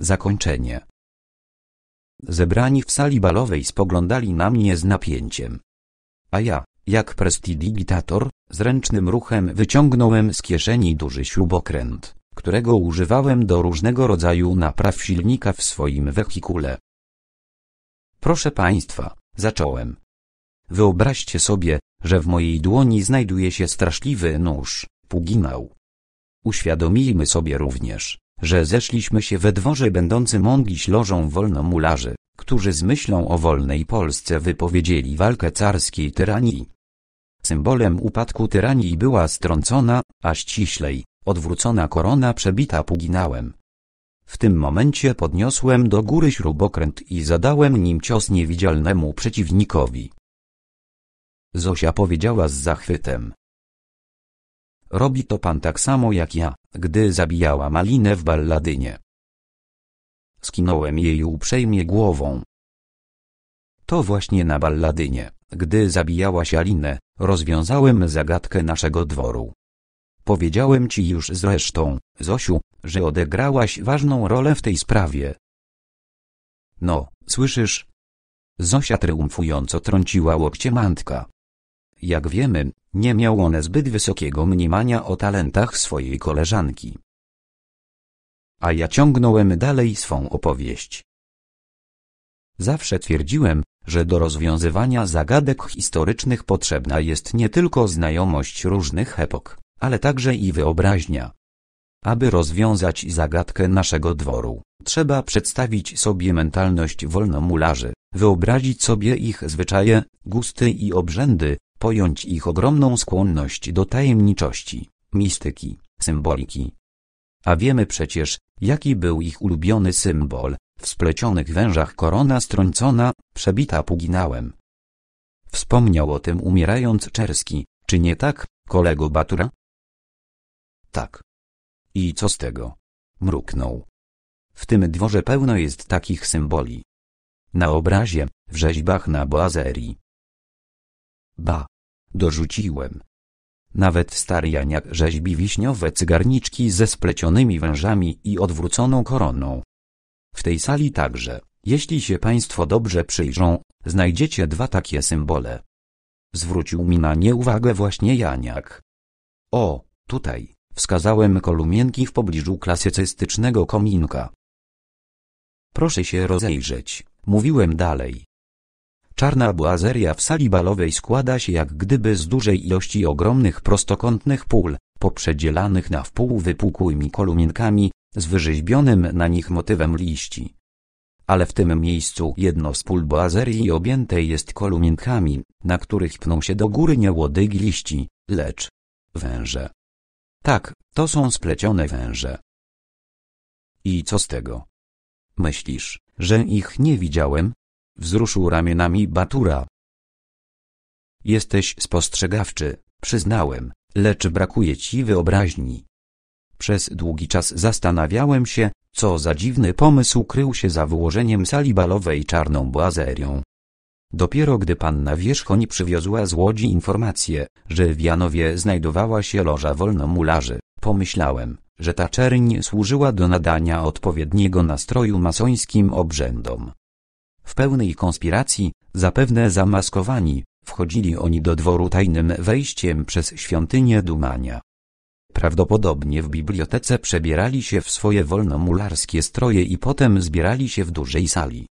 Zakończenie. Zebrani w sali balowej spoglądali na mnie z napięciem. A ja, jak prestidigitator, zręcznym ruchem wyciągnąłem z kieszeni duży śrubokręt, którego używałem do różnego rodzaju napraw silnika w swoim wehikule. Proszę Państwa, zacząłem. Wyobraźcie sobie, że w mojej dłoni znajduje się straszliwy nóż, puginał. Uświadomijmy sobie również, że zeszliśmy się we dworze będący ongiś lożą wolnomularzy, którzy z myślą o wolnej Polsce wypowiedzieli walkę carskiej tyranii. Symbolem upadku tyranii była strącona, a ściślej, odwrócona korona przebita puginałem. W tym momencie podniosłem do góry śrubokręt i zadałem nim cios niewidzialnemu przeciwnikowi. Zosia powiedziała z zachwytem. Robi to pan tak samo jak ja, gdy zabijała malinę w balladynie. Skinąłem jej uprzejmie głową. To właśnie na balladynie, gdy zabijałaś Alinę, rozwiązałem zagadkę naszego dworu. Powiedziałem ci już zresztą, Zosiu, że odegrałaś ważną rolę w tej sprawie. No, słyszysz? Zosia triumfująco trąciła łokcie Mantka. Jak wiemy, nie miał one zbyt wysokiego mniemania o talentach swojej koleżanki. A ja ciągnąłem dalej swą opowieść. Zawsze twierdziłem, że do rozwiązywania zagadek historycznych potrzebna jest nie tylko znajomość różnych epok, ale także i wyobraźnia. Aby rozwiązać zagadkę naszego dworu, trzeba przedstawić sobie mentalność wolnomularzy, wyobrazić sobie ich zwyczaje, gusty i obrzędy, pojąć ich ogromną skłonność do tajemniczości, mistyki, symboliki. A wiemy przecież, jaki był ich ulubiony symbol, w splecionych wężach korona strącona, przebita puginałem. Wspomniał o tym umierając Czerski, czy nie tak, kolego Batura? Tak. I co z tego? Mruknął. W tym dworze pełno jest takich symboli. Na obrazie, w rzeźbach na boazerii, Ba, dorzuciłem. Nawet stary janiak rzeźbi wiśniowe cygarniczki ze splecionymi wężami i odwróconą koroną. W tej sali także, jeśli się Państwo dobrze przyjrzą, znajdziecie dwa takie symbole. Zwrócił mi na nie uwagę właśnie Janiak. O, tutaj, wskazałem kolumienki w pobliżu klasycystycznego kominka. Proszę się rozejrzeć, mówiłem dalej. Czarna błazeria w sali balowej składa się jak gdyby z dużej ilości ogromnych prostokątnych pól, poprzedzielanych na wpół wypukłymi kolumienkami, z wyrzeźbionym na nich motywem liści. Ale w tym miejscu jedno z pól boazerii objęte jest kolumienkami, na których pną się do góry nie łodygi liści, lecz węże. Tak, to są splecione węże. I co z tego? Myślisz, że ich nie widziałem? Wzruszył ramionami Batura. Jesteś spostrzegawczy, przyznałem, lecz brakuje ci wyobraźni. Przez długi czas zastanawiałem się, co za dziwny pomysł krył się za wyłożeniem sali balowej czarną błazerią. Dopiero gdy panna wierzchoń przywiozła z Łodzi informację, że w Janowie znajdowała się loża wolnomularzy, pomyślałem, że ta czerń służyła do nadania odpowiedniego nastroju masońskim obrzędom w pełnej konspiracji, zapewne zamaskowani, wchodzili oni do dworu tajnym wejściem przez świątynię Dumania. Prawdopodobnie w bibliotece przebierali się w swoje wolnomularskie stroje i potem zbierali się w dużej sali.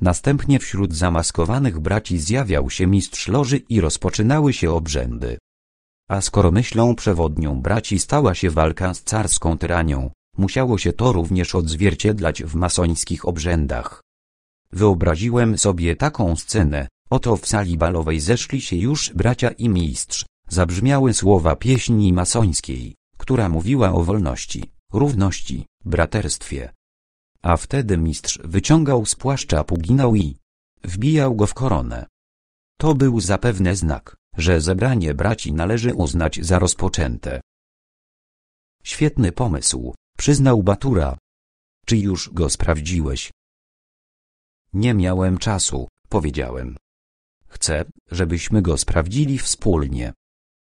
Następnie wśród zamaskowanych braci zjawiał się mistrz loży i rozpoczynały się obrzędy. A skoro myślą przewodnią braci stała się walka z carską tyranią, musiało się to również odzwierciedlać w masońskich obrzędach. Wyobraziłem sobie taką scenę, oto w sali balowej zeszli się już bracia i mistrz, zabrzmiały słowa pieśni masońskiej, która mówiła o wolności, równości, braterstwie. A wtedy mistrz wyciągał z płaszcza puginał i wbijał go w koronę. To był zapewne znak, że zebranie braci należy uznać za rozpoczęte. Świetny pomysł, przyznał Batura. Czy już go sprawdziłeś? Nie miałem czasu, powiedziałem. Chcę, żebyśmy go sprawdzili wspólnie.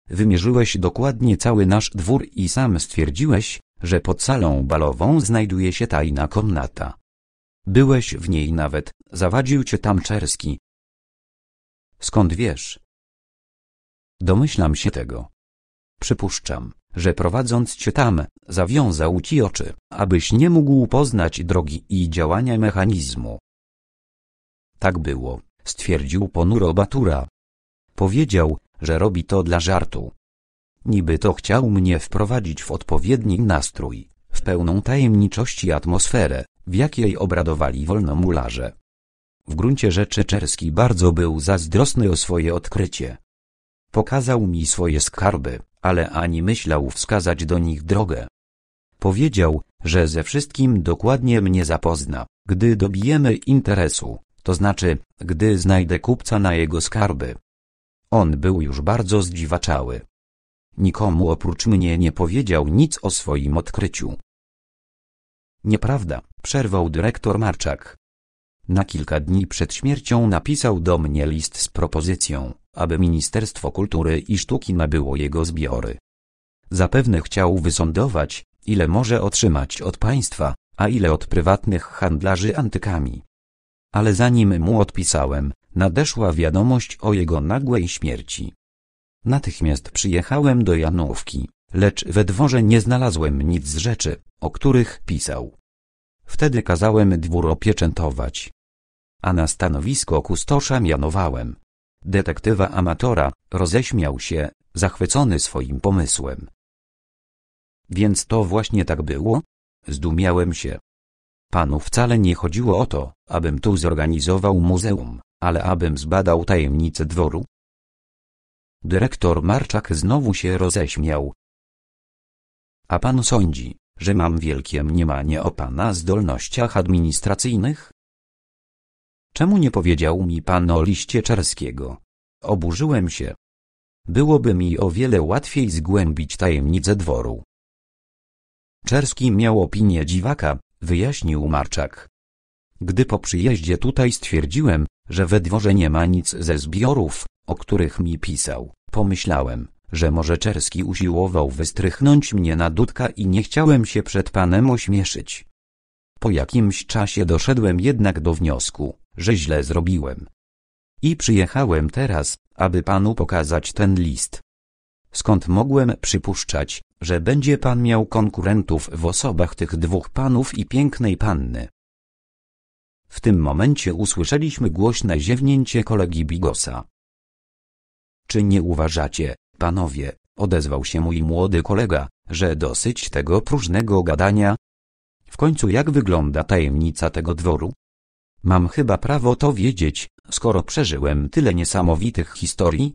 Wymierzyłeś dokładnie cały nasz dwór i sam stwierdziłeś, że pod salą balową znajduje się tajna komnata. Byłeś w niej nawet, zawadził cię tam Czerski. Skąd wiesz? Domyślam się tego. Przypuszczam, że prowadząc cię tam, zawiązał ci oczy, abyś nie mógł poznać drogi i działania mechanizmu. Tak było, stwierdził ponuro Batura. Powiedział, że robi to dla żartu. Niby to chciał mnie wprowadzić w odpowiedni nastrój, w pełną tajemniczości atmosferę, w jakiej obradowali wolnomularze. W gruncie rzeczy Czerski bardzo był zazdrosny o swoje odkrycie. Pokazał mi swoje skarby, ale ani myślał wskazać do nich drogę. Powiedział, że ze wszystkim dokładnie mnie zapozna, gdy dobijemy interesu, to znaczy, gdy znajdę kupca na jego skarby. On był już bardzo zdziwaczały. Nikomu oprócz mnie nie powiedział nic o swoim odkryciu. Nieprawda, przerwał dyrektor Marczak. Na kilka dni przed śmiercią napisał do mnie list z propozycją, aby Ministerstwo Kultury i Sztuki nabyło jego zbiory. Zapewne chciał wysądować, ile może otrzymać od państwa, a ile od prywatnych handlarzy antykami ale zanim mu odpisałem, nadeszła wiadomość o jego nagłej śmierci. Natychmiast przyjechałem do Janówki, lecz we dworze nie znalazłem nic z rzeczy, o których pisał. Wtedy kazałem dwór opieczętować. A na stanowisko kustosza mianowałem. Detektywa amatora roześmiał się, zachwycony swoim pomysłem. Więc to właśnie tak było? Zdumiałem się. Panu wcale nie chodziło o to, abym tu zorganizował muzeum, ale abym zbadał tajemnicę dworu. Dyrektor Marczak znowu się roześmiał. A pan sądzi, że mam wielkie mniemanie o pana zdolnościach administracyjnych? Czemu nie powiedział mi pan o liście czarskiego? Oburzyłem się. Byłoby mi o wiele łatwiej zgłębić tajemnicę dworu. Czerski miał opinię dziwaka, wyjaśnił Marczak. Gdy po przyjeździe tutaj stwierdziłem, że we dworze nie ma nic ze zbiorów, o których mi pisał, pomyślałem, że może Czerski usiłował wystrychnąć mnie na dudka i nie chciałem się przed panem ośmieszyć. Po jakimś czasie doszedłem jednak do wniosku, że źle zrobiłem. I przyjechałem teraz, aby panu pokazać ten list. Skąd mogłem przypuszczać, że będzie pan miał konkurentów w osobach tych dwóch panów i pięknej panny. W tym momencie usłyszeliśmy głośne ziewnięcie kolegi Bigosa. Czy nie uważacie, panowie, odezwał się mój młody kolega, że dosyć tego próżnego gadania? W końcu jak wygląda tajemnica tego dworu? Mam chyba prawo to wiedzieć, skoro przeżyłem tyle niesamowitych historii?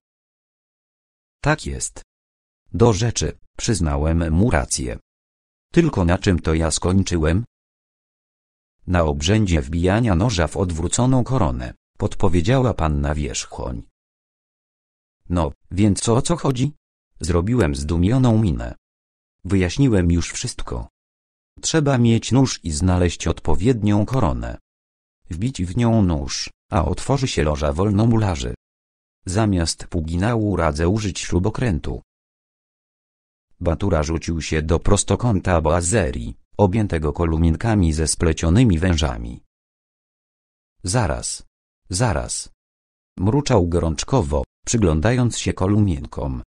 Tak jest. Do rzeczy, przyznałem mu rację. Tylko na czym to ja skończyłem? Na obrzędzie wbijania noża w odwróconą koronę, podpowiedziała panna wierzchoń. No, więc o co chodzi? Zrobiłem zdumioną minę. Wyjaśniłem już wszystko. Trzeba mieć nóż i znaleźć odpowiednią koronę. Wbić w nią nóż, a otworzy się loża wolnomularzy. Zamiast puginału radzę użyć śrubokrętu. Batura rzucił się do prostokąta Abazerii, objętego koluminkami ze splecionymi wężami. Zaraz. Zaraz. Mruczał gorączkowo, przyglądając się kolumienkom.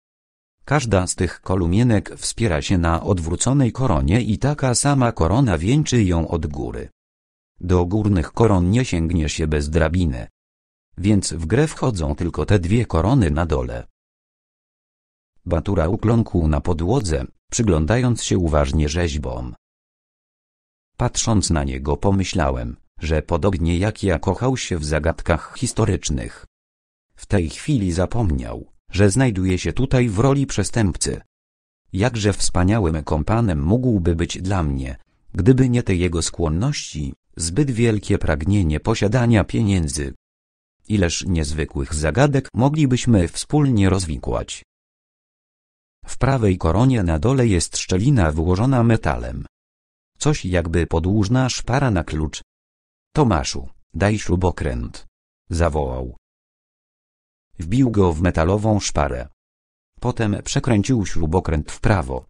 Każda z tych kolumienek wspiera się na odwróconej koronie i taka sama korona wieńczy ją od góry. Do górnych koron nie sięgnie się bez drabiny. Więc w grę wchodzą tylko te dwie korony na dole. Batura ukląkł na podłodze, przyglądając się uważnie rzeźbom. Patrząc na niego pomyślałem, że podobnie jak ja kochał się w zagadkach historycznych. W tej chwili zapomniał, że znajduje się tutaj w roli przestępcy. Jakże wspaniałym kompanem mógłby być dla mnie, gdyby nie te jego skłonności, zbyt wielkie pragnienie posiadania pieniędzy. Ileż niezwykłych zagadek moglibyśmy wspólnie rozwikłać. W prawej koronie na dole jest szczelina wyłożona metalem. Coś jakby podłużna szpara na klucz. Tomaszu, daj śrubokręt. Zawołał. Wbił go w metalową szparę. Potem przekręcił śrubokręt w prawo.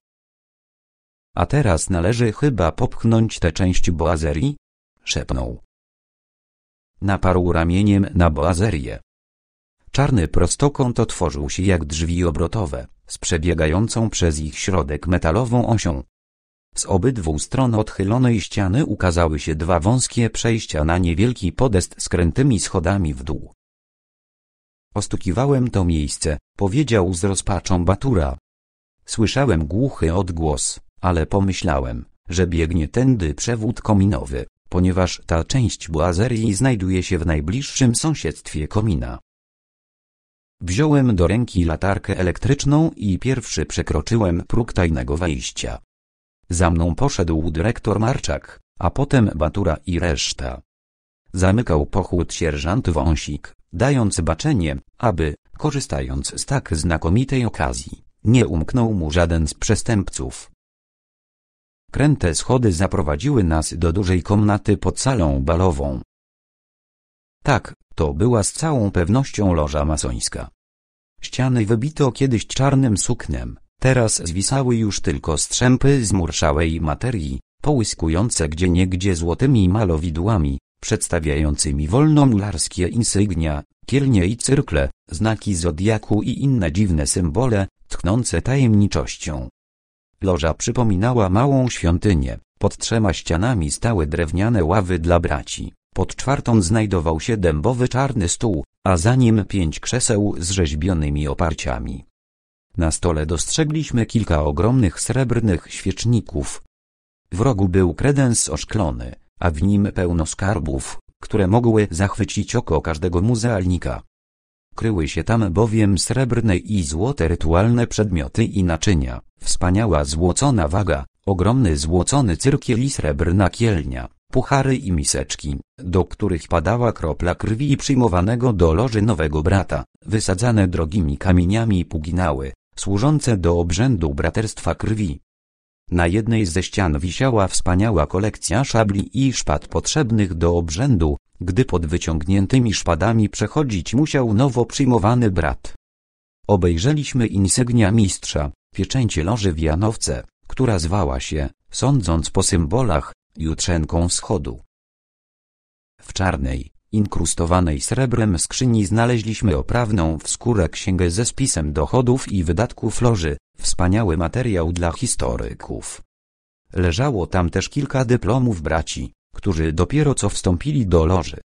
A teraz należy chyba popchnąć tę część boazerii? Szepnął. Naparł ramieniem na boazerię. Czarny prostokąt otworzył się jak drzwi obrotowe, z przebiegającą przez ich środek metalową osią. Z obydwu stron odchylonej ściany ukazały się dwa wąskie przejścia na niewielki podest z krętymi schodami w dół. Ostukiwałem to miejsce, powiedział z rozpaczą Batura. Słyszałem głuchy odgłos, ale pomyślałem, że biegnie tędy przewód kominowy, ponieważ ta część błazerii znajduje się w najbliższym sąsiedztwie komina. Wziąłem do ręki latarkę elektryczną i pierwszy przekroczyłem próg tajnego wejścia. Za mną poszedł dyrektor Marczak, a potem Batura i reszta. Zamykał pochód sierżant Wąsik, dając baczenie, aby, korzystając z tak znakomitej okazji, nie umknął mu żaden z przestępców. Kręte schody zaprowadziły nas do dużej komnaty pod salą balową. Tak, to była z całą pewnością loża masońska. Ściany wybito kiedyś czarnym suknem, teraz zwisały już tylko strzępy zmurszałej materii, połyskujące gdzieniegdzie złotymi malowidłami, przedstawiającymi wolnomularskie insygnia, kielnie i cyrkle, znaki zodiaku i inne dziwne symbole, tchnące tajemniczością. Loża przypominała małą świątynię, pod trzema ścianami stały drewniane ławy dla braci. Pod czwartą znajdował się dębowy czarny stół, a za nim pięć krzeseł z rzeźbionymi oparciami. Na stole dostrzegliśmy kilka ogromnych srebrnych świeczników. W rogu był kredens oszklony, a w nim pełno skarbów, które mogły zachwycić oko każdego muzealnika. Kryły się tam bowiem srebrne i złote rytualne przedmioty i naczynia, wspaniała złocona waga, ogromny złocony cyrkiel i srebrna kielnia puchary i miseczki, do których padała kropla krwi przyjmowanego do loży nowego brata, wysadzane drogimi kamieniami puginały, służące do obrzędu braterstwa krwi. Na jednej ze ścian wisiała wspaniała kolekcja szabli i szpad potrzebnych do obrzędu, gdy pod wyciągniętymi szpadami przechodzić musiał nowo przyjmowany brat. Obejrzeliśmy insygnia mistrza, pieczęcie loży w Janowce, która zwała się, sądząc po symbolach, jutrzenką wschodu. W czarnej, inkrustowanej srebrem skrzyni znaleźliśmy oprawną w skórę księgę ze spisem dochodów i wydatków loży, wspaniały materiał dla historyków. Leżało tam też kilka dyplomów braci, którzy dopiero co wstąpili do loży.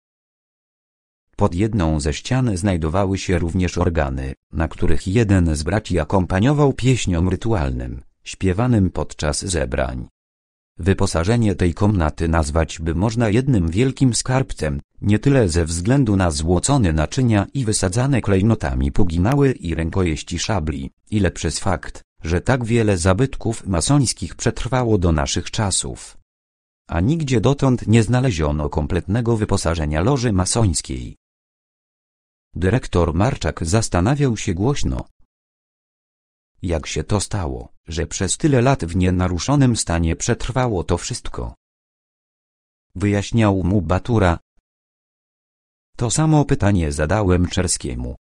Pod jedną ze ścian znajdowały się również organy, na których jeden z braci akompaniował pieśniom rytualnym, śpiewanym podczas zebrań. Wyposażenie tej komnaty nazwać by można jednym wielkim skarbcem, nie tyle ze względu na złocone naczynia i wysadzane klejnotami puginały i rękojeści szabli, ile przez fakt, że tak wiele zabytków masońskich przetrwało do naszych czasów. A nigdzie dotąd nie znaleziono kompletnego wyposażenia loży masońskiej. Dyrektor Marczak zastanawiał się głośno, jak się to stało, że przez tyle lat w nienaruszonym stanie przetrwało to wszystko? Wyjaśniał mu Batura. To samo pytanie zadałem Czerskiemu.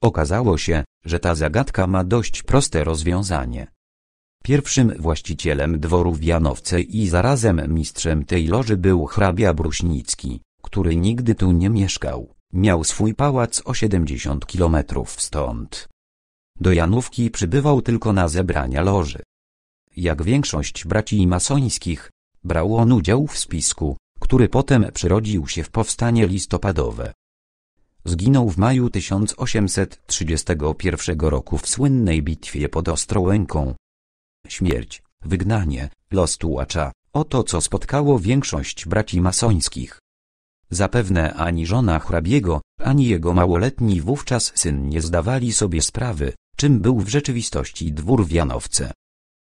Okazało się, że ta zagadka ma dość proste rozwiązanie. Pierwszym właścicielem dworu w Janowce i zarazem mistrzem tej loży był hrabia Bruśnicki, który nigdy tu nie mieszkał, miał swój pałac o 70 kilometrów stąd. Do Janówki przybywał tylko na zebrania loży. Jak większość braci masońskich, brał on udział w spisku, który potem przyrodził się w powstanie listopadowe. Zginął w maju 1831 roku w słynnej bitwie pod Ostrołęką. Śmierć, wygnanie, los tułacza, oto co spotkało większość braci masońskich. Zapewne ani żona hrabiego, ani jego małoletni wówczas syn nie zdawali sobie sprawy, czym był w rzeczywistości dwór w Janowce.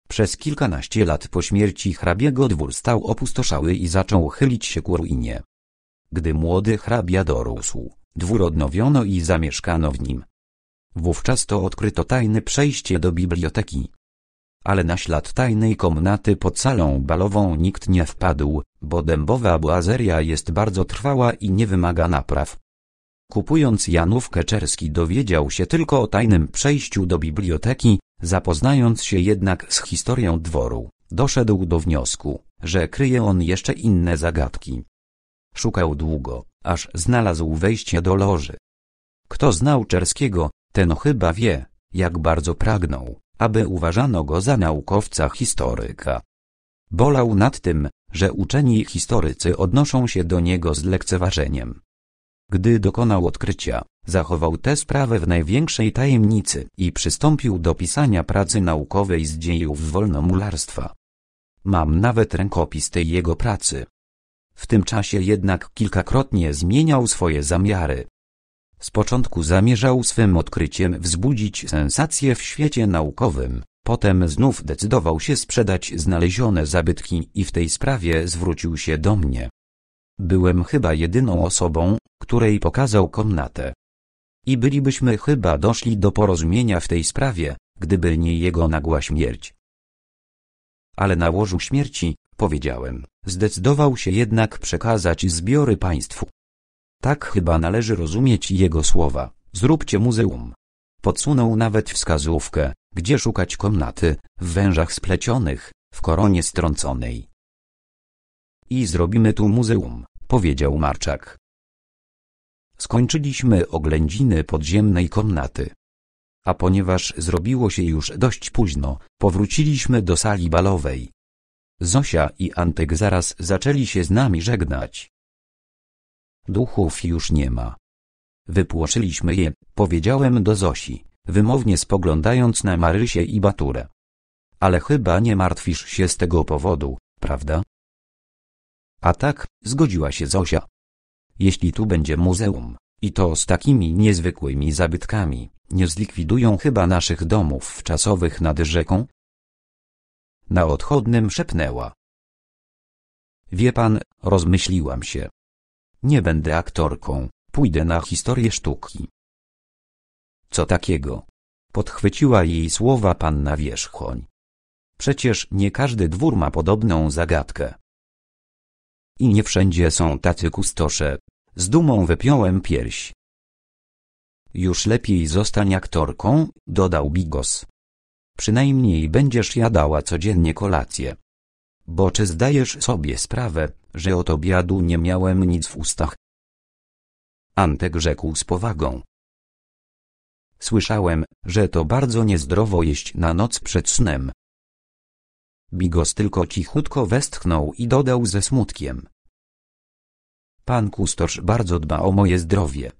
Przez kilkanaście lat po śmierci hrabiego dwór stał opustoszały i zaczął chylić się ku ruinie. Gdy młody hrabia dorósł, dwór odnowiono i zamieszkano w nim. Wówczas to odkryto tajne przejście do biblioteki. Ale na ślad tajnej komnaty pod salą balową nikt nie wpadł, bo dębowa błazeria jest bardzo trwała i nie wymaga napraw. Kupując Janówkę Czerski dowiedział się tylko o tajnym przejściu do biblioteki, zapoznając się jednak z historią dworu, doszedł do wniosku, że kryje on jeszcze inne zagadki. Szukał długo, aż znalazł wejście do loży. Kto znał Czerskiego, ten chyba wie, jak bardzo pragnął, aby uważano go za naukowca historyka. Bolał nad tym, że uczeni historycy odnoszą się do niego z lekceważeniem. Gdy dokonał odkrycia, zachował tę sprawę w największej tajemnicy i przystąpił do pisania pracy naukowej z dziejów wolnomularstwa. Mam nawet rękopis tej jego pracy. W tym czasie jednak kilkakrotnie zmieniał swoje zamiary. Z początku zamierzał swym odkryciem wzbudzić sensację w świecie naukowym, potem znów decydował się sprzedać znalezione zabytki i w tej sprawie zwrócił się do mnie. Byłem chyba jedyną osobą, której pokazał komnatę. I bylibyśmy chyba doszli do porozumienia w tej sprawie, gdyby nie jego nagła śmierć. Ale na łożu śmierci, powiedziałem, zdecydował się jednak przekazać zbiory państwu. Tak chyba należy rozumieć jego słowa, zróbcie muzeum. Podsunął nawet wskazówkę, gdzie szukać komnaty, w wężach splecionych, w koronie strąconej. I zrobimy tu muzeum, powiedział Marczak. Skończyliśmy oględziny podziemnej komnaty. A ponieważ zrobiło się już dość późno, powróciliśmy do sali balowej. Zosia i Antek zaraz zaczęli się z nami żegnać. Duchów już nie ma. Wypłoszyliśmy je, powiedziałem do Zosi, wymownie spoglądając na Marysię i Baturę. Ale chyba nie martwisz się z tego powodu, prawda? A tak, zgodziła się Zosia. Jeśli tu będzie muzeum, i to z takimi niezwykłymi zabytkami, nie zlikwidują chyba naszych domów czasowych nad rzeką? Na odchodnym szepnęła. Wie pan, rozmyśliłam się. Nie będę aktorką, pójdę na historię sztuki. Co takiego? Podchwyciła jej słowa panna wierzchoń. Przecież nie każdy dwór ma podobną zagadkę. I nie wszędzie są tacy kustosze. Z dumą wypiąłem pierś. Już lepiej zostań aktorką, dodał Bigos. Przynajmniej będziesz jadała codziennie kolację. Bo czy zdajesz sobie sprawę, że od obiadu nie miałem nic w ustach? Antek rzekł z powagą. Słyszałem, że to bardzo niezdrowo jeść na noc przed snem. Bigos tylko cichutko westchnął i dodał ze smutkiem. Pan kustosz bardzo dba o moje zdrowie.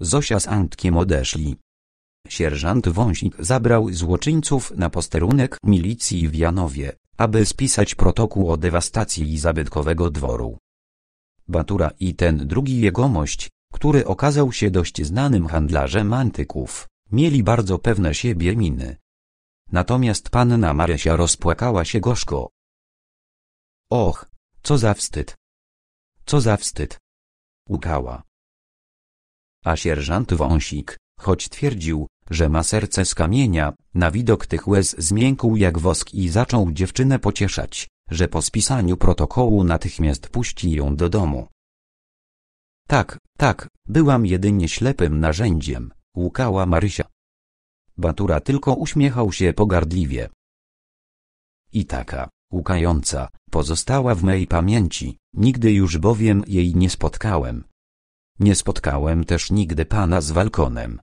Zosia z Antkiem odeszli. Sierżant Wąsik zabrał złoczyńców na posterunek milicji w Janowie, aby spisać protokół o dewastacji zabytkowego dworu. Batura i ten drugi jegomość, który okazał się dość znanym handlarzem antyków, mieli bardzo pewne siebie miny. Natomiast panna Marysia rozpłakała się gorzko. Och, co za wstyd! Co za wstyd! Łukała. A sierżant Wąsik, choć twierdził, że ma serce z kamienia, na widok tych łez zmiękł jak wosk i zaczął dziewczynę pocieszać, że po spisaniu protokołu natychmiast puści ją do domu. Tak, tak, byłam jedynie ślepym narzędziem, Łukała Marysia. Batura tylko uśmiechał się pogardliwie. I taka, łukająca, pozostała w mej pamięci, nigdy już bowiem jej nie spotkałem. Nie spotkałem też nigdy pana z Walkonem.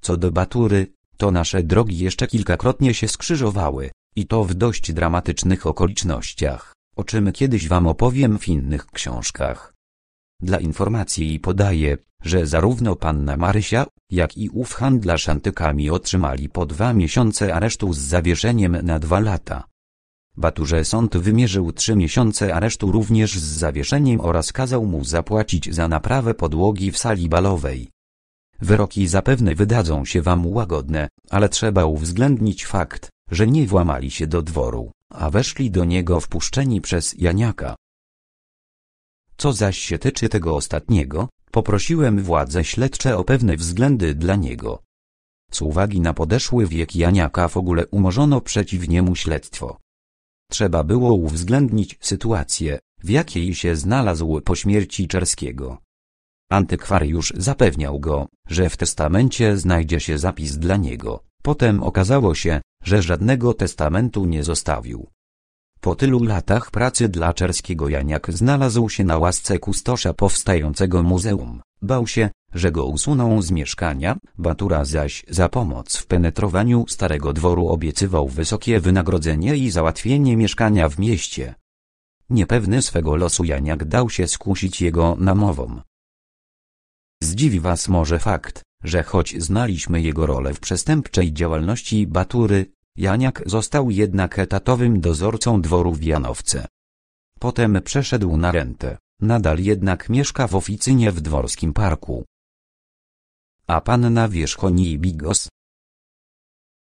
Co do Batury, to nasze drogi jeszcze kilkakrotnie się skrzyżowały, i to w dość dramatycznych okolicznościach, o czym kiedyś wam opowiem w innych książkach. Dla informacji podaje, że zarówno panna Marysia, jak i ów handlarz antykami otrzymali po dwa miesiące aresztu z zawieszeniem na dwa lata. Baturze sąd wymierzył trzy miesiące aresztu również z zawieszeniem oraz kazał mu zapłacić za naprawę podłogi w sali balowej. Wyroki zapewne wydadzą się wam łagodne, ale trzeba uwzględnić fakt, że nie włamali się do dworu, a weszli do niego wpuszczeni przez Janiaka. Co zaś się tyczy tego ostatniego, poprosiłem władze śledcze o pewne względy dla niego. Z uwagi na podeszły wiek Janiaka w ogóle umorzono przeciw niemu śledztwo. Trzeba było uwzględnić sytuację, w jakiej się znalazł po śmierci Czerskiego. Antykwariusz zapewniał go, że w testamencie znajdzie się zapis dla niego. Potem okazało się, że żadnego testamentu nie zostawił. Po tylu latach pracy dla Czerskiego Janiak znalazł się na łasce kustosza powstającego muzeum. Bał się, że go usuną z mieszkania, Batura zaś za pomoc w penetrowaniu Starego Dworu obiecywał wysokie wynagrodzenie i załatwienie mieszkania w mieście. Niepewny swego losu Janiak dał się skusić jego namowom. Zdziwi was może fakt, że choć znaliśmy jego rolę w przestępczej działalności Batury, Janiak został jednak etatowym dozorcą dworu w Janowce. Potem przeszedł na rentę, nadal jednak mieszka w oficynie w Dworskim Parku. A panna Wierzchoni i Bigos?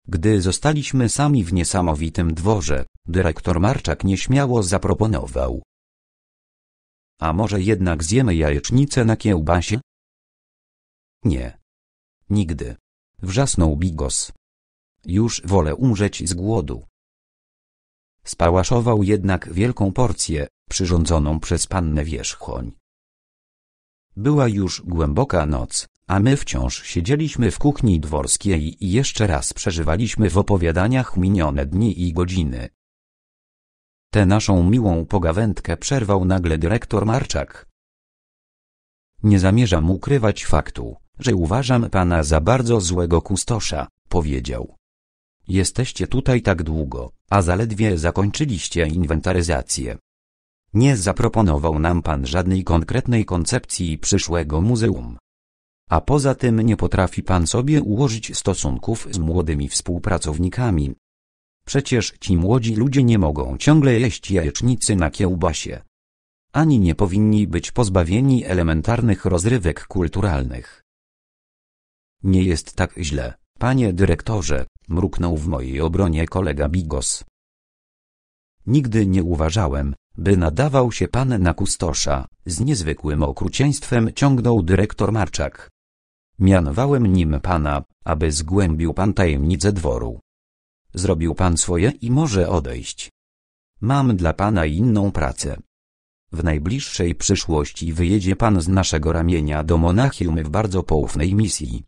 Gdy zostaliśmy sami w niesamowitym dworze, dyrektor Marczak nieśmiało zaproponował. A może jednak zjemy jajecznicę na kiełbasie? Nie. Nigdy. Wrzasnął Bigos. Już wolę umrzeć z głodu. Spałaszował jednak wielką porcję, przyrządzoną przez pannę wierzchoń. Była już głęboka noc, a my wciąż siedzieliśmy w kuchni dworskiej i jeszcze raz przeżywaliśmy w opowiadaniach minione dni i godziny. Tę naszą miłą pogawędkę przerwał nagle dyrektor Marczak. Nie zamierzam ukrywać faktu, że uważam pana za bardzo złego kustosza, powiedział. Jesteście tutaj tak długo, a zaledwie zakończyliście inwentaryzację. Nie zaproponował nam pan żadnej konkretnej koncepcji przyszłego muzeum. A poza tym nie potrafi pan sobie ułożyć stosunków z młodymi współpracownikami. Przecież ci młodzi ludzie nie mogą ciągle jeść jajecznicy na kiełbasie. Ani nie powinni być pozbawieni elementarnych rozrywek kulturalnych. Nie jest tak źle, panie dyrektorze, mruknął w mojej obronie kolega Bigos. Nigdy nie uważałem, by nadawał się pan na kustosza, z niezwykłym okrucieństwem ciągnął dyrektor Marczak. Mianowałem nim pana, aby zgłębił pan tajemnicę dworu. Zrobił pan swoje i może odejść. Mam dla pana inną pracę. W najbliższej przyszłości wyjedzie pan z naszego ramienia do Monachium w bardzo poufnej misji.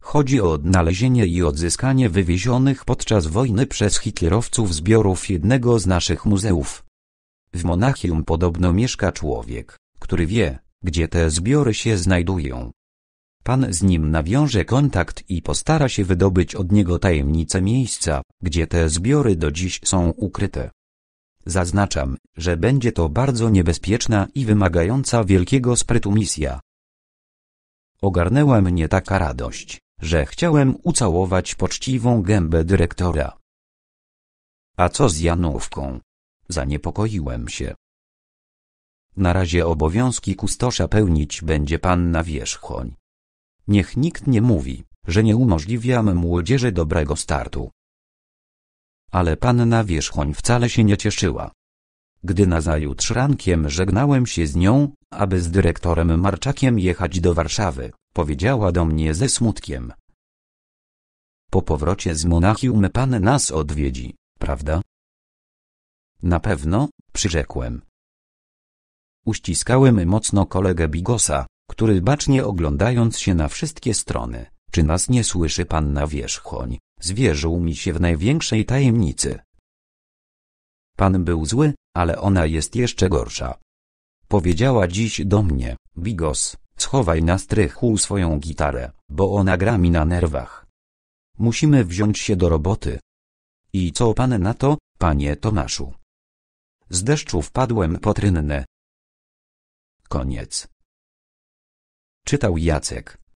Chodzi o odnalezienie i odzyskanie wywiezionych podczas wojny przez hitlerowców zbiorów jednego z naszych muzeów. W Monachium podobno mieszka człowiek, który wie, gdzie te zbiory się znajdują. Pan z nim nawiąże kontakt i postara się wydobyć od niego tajemnicę miejsca, gdzie te zbiory do dziś są ukryte. Zaznaczam, że będzie to bardzo niebezpieczna i wymagająca wielkiego sprytu misja. Ogarnęła mnie taka radość, że chciałem ucałować poczciwą gębę dyrektora. A co z Janówką? Zaniepokoiłem się. Na razie obowiązki kustosza pełnić będzie panna wierzchoń. Niech nikt nie mówi, że nie umożliwiam młodzieży dobrego startu. Ale panna wierzchoń wcale się nie cieszyła. Gdy nazajutrz rankiem żegnałem się z nią, aby z dyrektorem Marczakiem jechać do Warszawy, powiedziała do mnie ze smutkiem. Po powrocie z Monachium pan nas odwiedzi, prawda? Na pewno, przyrzekłem. Uściskałem mocno kolegę Bigosa, który bacznie oglądając się na wszystkie strony, czy nas nie słyszy pan na wierzchoń, zwierzył mi się w największej tajemnicy. Pan był zły, ale ona jest jeszcze gorsza. Powiedziała dziś do mnie, Bigos, Schowaj na strychu swoją gitarę, bo ona gra mi na nerwach. Musimy wziąć się do roboty. I co pan na to, panie Tomaszu? Z deszczu wpadłem potrynne. Koniec. Czytał Jacek.